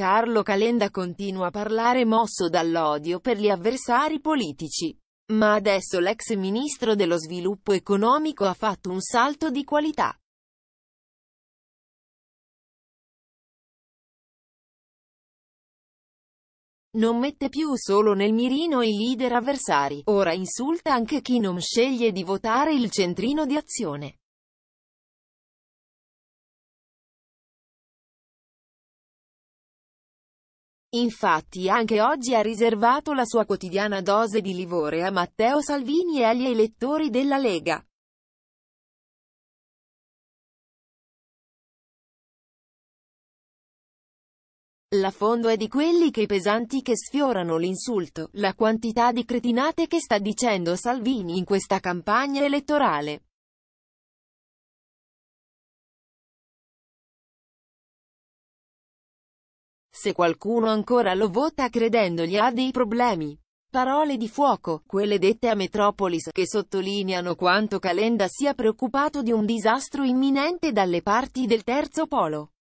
Carlo Calenda continua a parlare mosso dall'odio per gli avversari politici. Ma adesso l'ex ministro dello sviluppo economico ha fatto un salto di qualità. Non mette più solo nel mirino i leader avversari, ora insulta anche chi non sceglie di votare il centrino di azione. Infatti anche oggi ha riservato la sua quotidiana dose di livore a Matteo Salvini e agli elettori della Lega. La fondo è di quelli che pesanti che sfiorano l'insulto, la quantità di cretinate che sta dicendo Salvini in questa campagna elettorale. se qualcuno ancora lo vota credendogli ha dei problemi. Parole di fuoco, quelle dette a Metropolis, che sottolineano quanto Calenda sia preoccupato di un disastro imminente dalle parti del terzo polo.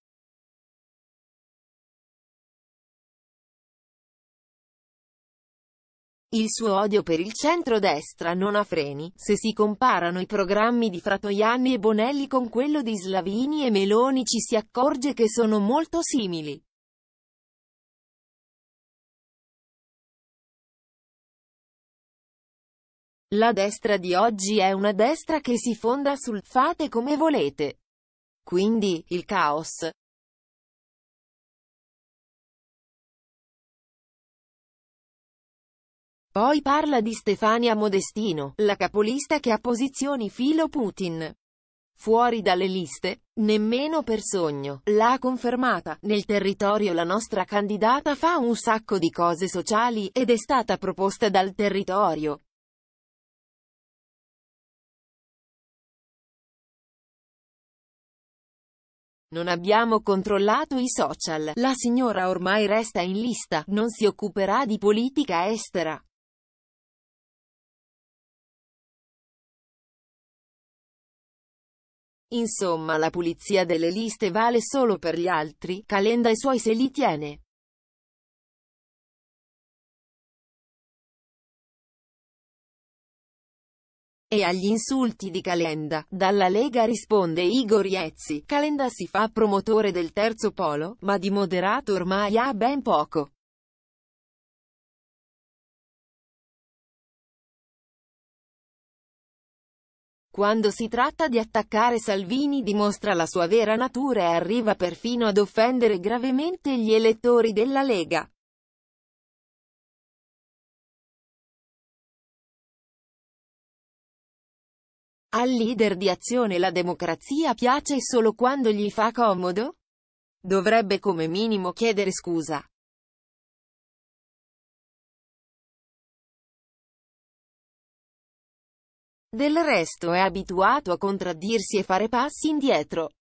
Il suo odio per il centro-destra non ha freni, se si comparano i programmi di Fratoianni e Bonelli con quello di Slavini e Meloni ci si accorge che sono molto simili. La destra di oggi è una destra che si fonda sul fate come volete. Quindi, il caos. Poi parla di Stefania Modestino, la capolista che ha posizioni filo Putin. Fuori dalle liste, nemmeno per sogno, l'ha confermata. Nel territorio la nostra candidata fa un sacco di cose sociali ed è stata proposta dal territorio. Non abbiamo controllato i social, la signora ormai resta in lista, non si occuperà di politica estera. Insomma la pulizia delle liste vale solo per gli altri, Calenda e suoi se li tiene. E agli insulti di Calenda, dalla Lega risponde Igor Iezzi, Calenda si fa promotore del terzo polo, ma di moderato ormai ha ben poco. Quando si tratta di attaccare Salvini dimostra la sua vera natura e arriva perfino ad offendere gravemente gli elettori della Lega. Al leader di azione la democrazia piace solo quando gli fa comodo? Dovrebbe come minimo chiedere scusa. Del resto è abituato a contraddirsi e fare passi indietro.